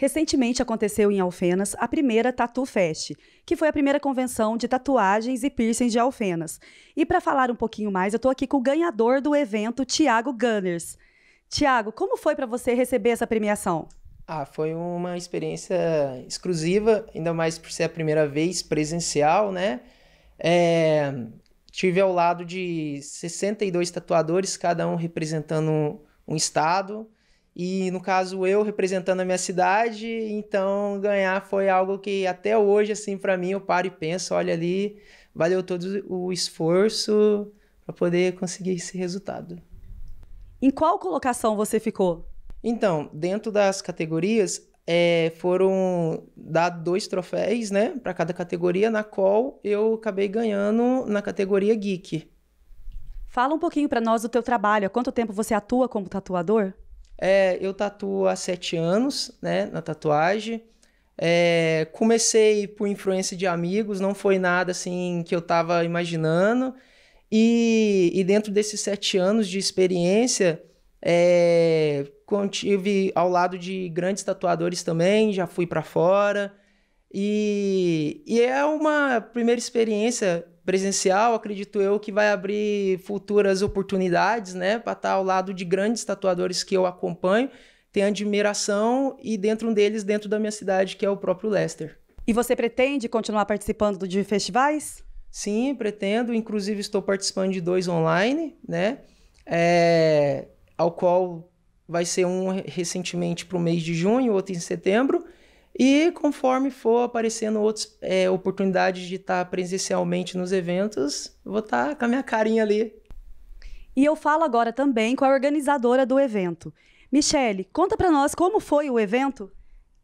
Recentemente aconteceu em Alfenas a primeira Tatu Fest, que foi a primeira convenção de tatuagens e piercings de Alfenas. E para falar um pouquinho mais, eu estou aqui com o ganhador do evento, Tiago Gunners. Tiago, como foi para você receber essa premiação? Ah, foi uma experiência exclusiva, ainda mais por ser a primeira vez presencial, né? É, tive ao lado de 62 tatuadores, cada um representando um estado. E no caso eu representando a minha cidade, então ganhar foi algo que até hoje assim para mim eu paro e penso, olha ali, valeu todo o esforço para poder conseguir esse resultado. Em qual colocação você ficou? Então, dentro das categorias, é, foram dados dois troféus, né, para cada categoria, na qual eu acabei ganhando na categoria geek. Fala um pouquinho para nós do teu trabalho. Há quanto tempo você atua como tatuador? É, eu tatuo há sete anos, né, na tatuagem. É, comecei por influência de amigos, não foi nada assim que eu estava imaginando. E, e, dentro desses sete anos de experiência, é, ao lado de grandes tatuadores também, já fui para fora. E, e é uma primeira experiência presencial, acredito eu que vai abrir futuras oportunidades, né, para estar tá ao lado de grandes tatuadores que eu acompanho, tenho admiração e dentro deles, dentro da minha cidade, que é o próprio Lester. E você pretende continuar participando de festivais? Sim, pretendo. Inclusive estou participando de dois online, né, é, ao qual vai ser um recentemente para o mês de junho, outro em setembro. E conforme for aparecendo outras é, oportunidades de estar presencialmente nos eventos, vou estar com a minha carinha ali. E eu falo agora também com a organizadora do evento. Michele, conta para nós como foi o evento?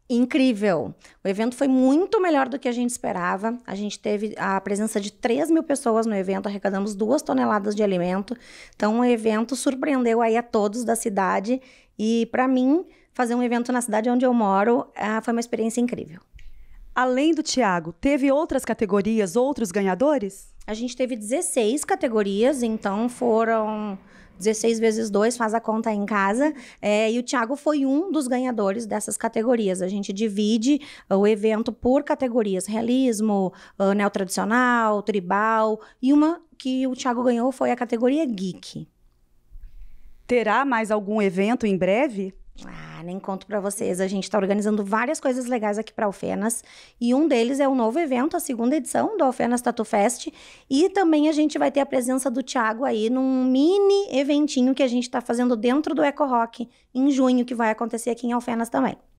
Incrível! O evento foi muito melhor do que a gente esperava. A gente teve a presença de 3 mil pessoas no evento, arrecadamos duas toneladas de alimento. Então, o evento surpreendeu aí a todos da cidade. E, para mim, fazer um evento na cidade onde eu moro. Ah, foi uma experiência incrível. Além do Tiago, teve outras categorias, outros ganhadores? A gente teve 16 categorias, então foram 16 vezes 2, faz a conta em casa. É, e o Thiago foi um dos ganhadores dessas categorias. A gente divide ah, o evento por categorias: realismo, ah, neotradicional, tribal. E uma que o Thiago ganhou foi a categoria geek. Terá mais algum evento em breve? Ah, nem conto para vocês. A gente está organizando várias coisas legais aqui para Alfenas e um deles é o um novo evento, a segunda edição do Alfenas Tattoo Fest e também a gente vai ter a presença do Thiago aí num mini eventinho que a gente está fazendo dentro do Eco Rock em junho que vai acontecer aqui em Alfenas também.